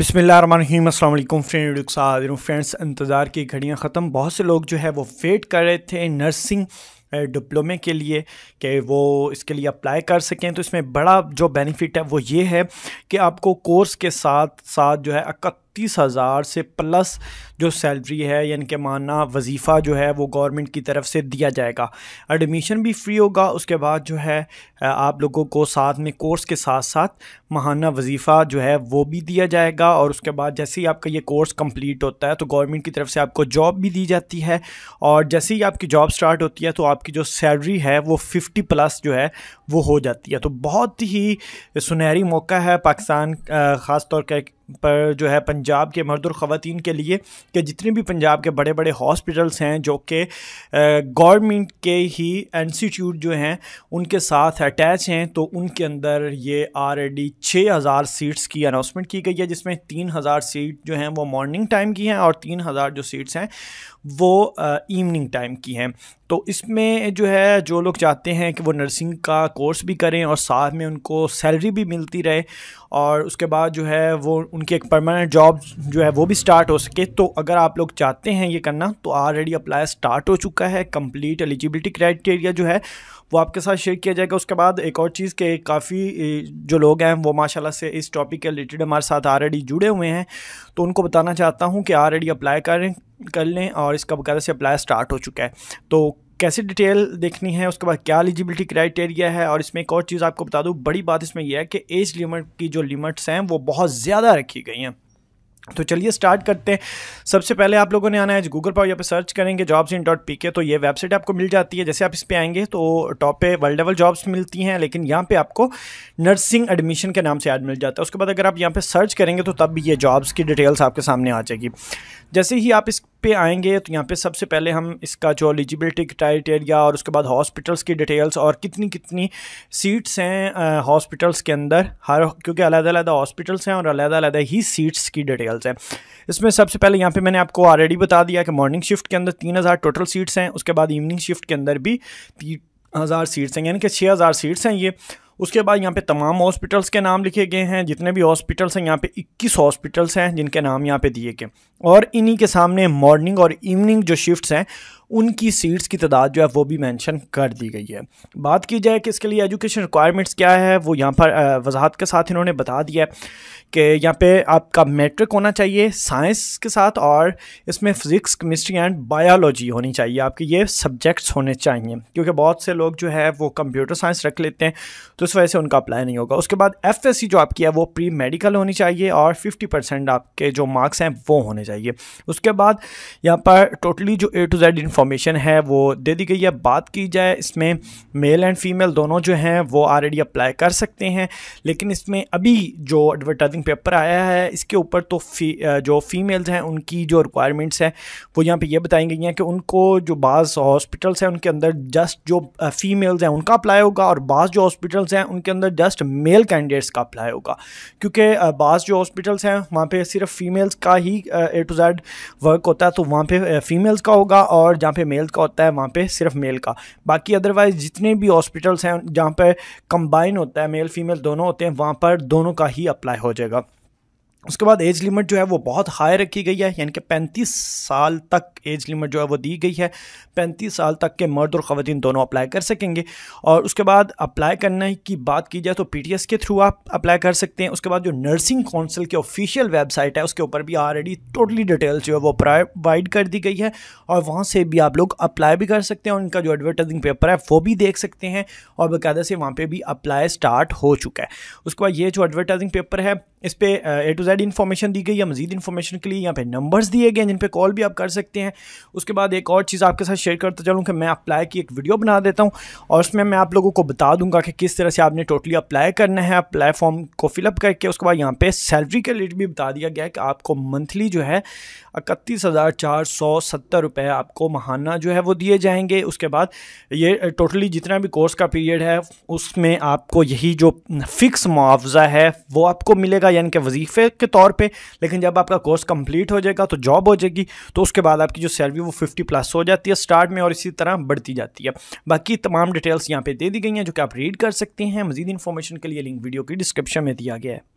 बिसमीम अल्लाम friend friends इंतज़ार की घड़ियाँ ख़त्म बहुत से लोग जो है वो वेट कर रहे थे नर्सिंग डिप्लोमे के लिए कि वो इसके लिए अप्लाई कर सकें तो इसमें बड़ा जो बेनिफिट है वो ये है कि आपको कोर्स के साथ साथ जो है बत्तीस हज़ार से प्लस जो सैलरी है यानी कि माना वजीफ़ा जो है वो गवर्नमेंट की तरफ से दिया जाएगा एडमिशन भी फ्री होगा उसके बाद जो है आप लोगों को साथ में कोर्स के साथ साथ महाना वजीफ़ा जो है वो भी दिया जाएगा और उसके बाद जैसे ही आपका ये कोर्स कंप्लीट होता है तो गवर्नमेंट की तरफ से आपको जॉब भी दी जाती है और जैसे ही आपकी जॉब स्टार्ट होती है तो आपकी जो सैलरी है वो फिफ्टी प्लस जो है वो हो जाती है तो बहुत ही सुनहरी मौका है पाकिस्तान ख़ास तौर पर जो है पंजाब के मर्द और ख़वान के लिए कि जितने भी पंजाब के बड़े बड़े हॉस्पिटल्स हैं जो कि गवर्नमेंट के ही इंस्टीट्यूट जो हैं उनके साथ अटैच हैं तो उनके अंदर ये ऑलरेडी छः हज़ार सीट्स की अनाउंसमेंट की गई है जिसमें तीन हज़ार सीट जो हैं वो मॉर्निंग टाइम की हैं और तीन हज़ार जो सीट्स हैं वो इवनिंग टाइम की हैं तो इसमें जो है जो लोग चाहते हैं कि वो नर्सिंग का कोर्स भी करें और साथ में उनको सैलरी भी मिलती रहे और उसके बाद जो है वो उनकी एक परमानेंट जॉब जो है वो भी स्टार्ट हो सके तो अगर आप लोग चाहते हैं ये करना तो ऑलरेडी अप्लाई स्टार्ट हो चुका है कंप्लीट एलिजिबिलिटी क्राइटेरिया जो है वो आपके साथ शेयर किया जाएगा उसके बाद एक और चीज़ के काफ़ी जो लोग हैं वो माशाल्लाह से इस टॉपिक के रिलेटेड हमारे साथ ऑलरेडी जुड़े हुए हैं तो उनको बताना चाहता हूँ कि ऑलरेडी अप्लाई करें कर लें और इसका वगैरह से अप्लाई स्टार्ट हो चुका है तो कैसे डिटेल देखनी है उसके बाद क्या एलिजिबिलिटी क्राइटेरिया है और इसमें एक और चीज़ आपको बता दूँ बड़ी बात इसमें यह है कि एज लिमिट की जो लिमिट्स हैं वो बहुत ज़्यादा रखी गई हैं तो चलिए स्टार्ट करते हैं सबसे पहले आप लोगों ने आना है गूगल पर यहाँ पर सर्च करेंगे जॉब्स इन डॉट पी के तो ये वेबसाइट आपको मिल जाती है जैसे आप इस पर आएंगे तो टॉप पे वर्ल्ड लेवल जॉब्स मिलती हैं लेकिन यहाँ पे आपको नर्सिंग एडमिशन के नाम से ऐड मिल जाता है उसके बाद अगर आप यहाँ पे सर्च करेंगे तो तब भी ये जॉब्स की डिटेल्स आपके सामने आ जाएगी जैसे ही आप इस पे आएंगे तो यहाँ पे सबसे पहले हम इसका जो एलिजिबिलिटी क्राइटेरिया और उसके बाद हॉस्पिटल्स की डिटेल्स और कितनी कितनी सीट्स हैं हॉस्पिटल्स के अंदर हर क्योंकि अलग-अलग हॉस्पिटल्स हैं और अलग-अलग ही सीट्स की डिटेल्स हैं इसमें सबसे पहले यहाँ पे मैंने आपको ऑलरेडी बता दिया कि मॉर्निंग शिफ्ट के अंदर तीन हज़ार टोटल सीट्स हैं उसके बाद इवनिंग शिफ्ट के अंदर भी हज़ार सीट्स हैं यानी कि छः हज़ार सीट्स हैं ये उसके बाद यहाँ पे तमाम हॉस्पिटल्स के नाम लिखे गए हैं जितने भी हॉस्पिटल्स हैं यहाँ पे 21 हॉस्पिटल्स हैं जिनके नाम यहाँ पे दिए गए और इन्हीं के सामने मॉर्निंग और इवनिंग जो शिफ्ट्स हैं उनकी सीट्स की तादाद जो है वो भी मैंशन कर दी गई है बात की जाए कि इसके लिए एजुकेशन रिक्वायरमेंट्स क्या है वो यहाँ पर वजाहत के साथ इन्होंने बता दिया कि यहाँ पे आपका मैट्रिक होना चाहिए साइंस के साथ और इसमें फ़िज़िक्स केमिस्ट्री एंड बायोलॉजी होनी चाहिए आपके ये सब्जेक्ट्स होने चाहिए क्योंकि बहुत से लोग जो है वो कंप्यूटर साइंस रख लेते हैं तो इस वजह से उनका अप्लाई नहीं होगा उसके बाद एफ जो आपकी है वो प्री मेडिकल होनी चाहिए और फिफ्टी आपके जो मार्क्स हैं वो होने चाहिए उसके बाद यहाँ पर टोटली जो A to Z info information है वो दे दी गई है बात की जाए इसमें मेल एंड फीमेल दोनों जो हैं वो ऑलरेडी अप्लाई कर सकते हैं लेकिन इसमें अभी जो एडवर्टाइजिंग पेपर आया है इसके ऊपर तो फी, जो फीमेल्स हैं उनकी जो रिक्वायरमेंट्स हैं वो यहाँ पे ये बताई गई हैं कि उनको जो बाज़ हॉस्पिटल्स हैं उनके अंदर जस्ट जो फीमेल्स हैं उनका अप्लाई होगा और बाज़ जो हॉस्पिटल्स हैं उनके अंदर जस्ट मेल कैंडिडेट्स का अप्लाई होगा क्योंकि बाज़ जो हॉस्पिटल्स हैं वहाँ पर सिर्फ फीमेल्स का ही ए टू जेड वर्क होता है तो वहाँ पर फीमेल्स का होगा और जहाँ जहाँ पे मेल का होता है वहाँ पे सिर्फ मेल का बाकी अदरवाइज जितने भी हॉस्पिटल्स हैं जहाँ पर कंबाइन होता है मेल फीमेल दोनों होते हैं वहाँ पर दोनों का ही अप्लाई हो जाएगा उसके बाद एज लिमिट जो है वो बहुत हाई रखी गई है यानी कि पैंतीस साल तक एज लिमिट जो है वो दी गई है पैंतीस साल तक के मर्द और ख़वान दोनों अप्लाई कर सकेंगे और उसके बाद अप्लाई करने की बात की जाए तो पी के थ्रू आप अप्लाई कर सकते हैं उसके बाद जो नर्सिंग काउंसिल की ऑफिशियल वेबसाइट है उसके ऊपर भी ऑलरेडी टोटली डिटेल्स जो है वो प्रोवाइड कर दी गई है और वहाँ से भी आप लोग अप्लाई भी कर सकते हैं और उनका जो एडवर्टाइजिंग पेपर है वो भी देख सकते हैं और बाकायदा से वहाँ पर भी अप्लाई स्टार्ट हो चुका है उसके बाद ये जो एडवर्टाइजिंग पेपर है इस पर ए टू जेड इन्फॉर्मेशन दी गई है मजीद इन्फॉर्मेशन के लिए यहाँ पे नंबर्स दिए गए हैं जिन पे कॉल भी आप कर सकते हैं उसके बाद एक और चीज़ आपके साथ शेयर करता चलूँ कि मैं अप्लाई की एक वीडियो बना देता हूँ और उसमें मैं आप लोगों को बता दूंगा कि किस तरह से आपने टोटली अप्लाई करना है अप्लाई फॉर्म को फिलअप करके उसके बाद यहाँ पर सैलरी के रेट भी बता दिया गया है कि आपको मंथली जो है इकतीस हज़ार चार सौ सत्तर रुपये आपको महाना जो है वो दिए जाएंगे उसके बाद ये टोटली जितना भी कोर्स का पीरियड है उसमें आपको यही जो फिक्स मुआवजा है वो आपको मिलेगा यानी कि वजीफे के तौर पे लेकिन जब आपका कोर्स कंप्लीट हो जाएगा तो जॉब हो जाएगी तो उसके बाद आपकी जो सैलरी वो फिफ्टी प्लस हो जाती है स्टार्ट में और इसी तरह बढ़ती जाती है बाकी तमाम डिटेल्स यहाँ पर दे दी गई हैं जो कि आप रीड कर सकते हैं मजीद इन्फॉर्मेशन के लिए लिंक वीडियो की डिस्क्रिप्शन में दिया गया है